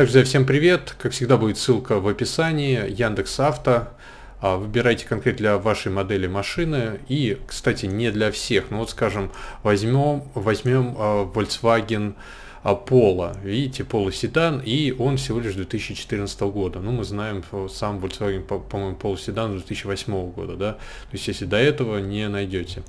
Также всем привет. Как всегда будет ссылка в описании. Яндекс Авто. А, выбирайте конкретно для вашей модели машины. И, кстати, не для всех. Ну вот, скажем, возьмем, возьмем а, Volkswagen а, пола. Видите, полуседан, и он всего лишь 2014 года. Ну, мы знаем э, сам Volkswagen, по-моему, по полуседан 2008 года, да? То есть, если до этого не найдете.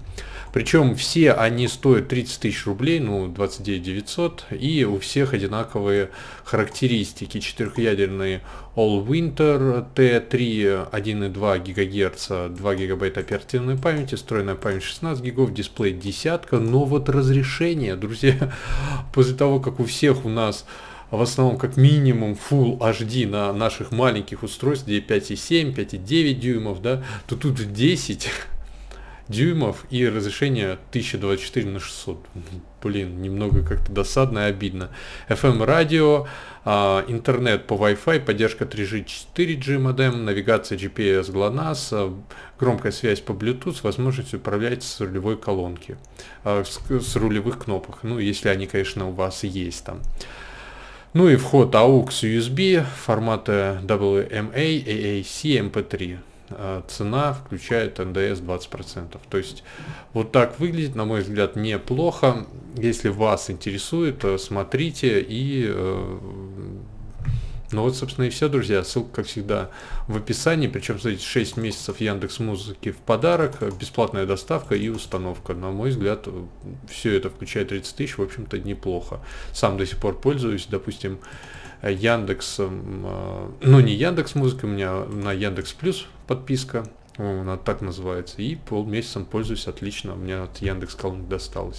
Причем все они стоят 30 тысяч рублей, ну, 29 900, и у всех одинаковые характеристики. Четырехъядерные All Winter T3 1,2 ГГц, 2 ГБ оперативной памяти, встроенная память 16 гигов, дисплей десятка, но вот разрешение, друзья, после того, как у всех у нас в основном как минимум Full HD на наших маленьких устройствах, где 5,7, 5,9 дюймов, да, то тут 10 дюймов и разрешение 1024 на 600. Блин, немного как-то досадно и обидно. FM-радио, эм а, интернет по Wi-Fi, поддержка 3G, 4G модем, навигация GPS GLONASS, а, громкая связь по Bluetooth, возможность управлять с рулевой колонки, а, с рулевых кнопок. Ну, если они, конечно, у вас есть там. Ну и вход AUX USB форматы WMA, AAC, MP3. А, цена включает НДС 20%. То есть вот так выглядит, на мой взгляд, неплохо. Если вас интересует, э, смотрите и... Э, ну вот, собственно, и все, друзья. Ссылка, как всегда, в описании. Причем, смотрите, 6 месяцев Яндекс Музыки в подарок, э, бесплатная доставка и установка. На мой взгляд, все это, включает 30 тысяч, в общем-то, неплохо. Сам до сих пор пользуюсь, допустим, Яндексом, э, ну не Яндекс Музыка, у меня на Яндекс Плюс подписка, она так называется, и полмесяца пользуюсь отлично, у меня от Яндекс Колонок досталось.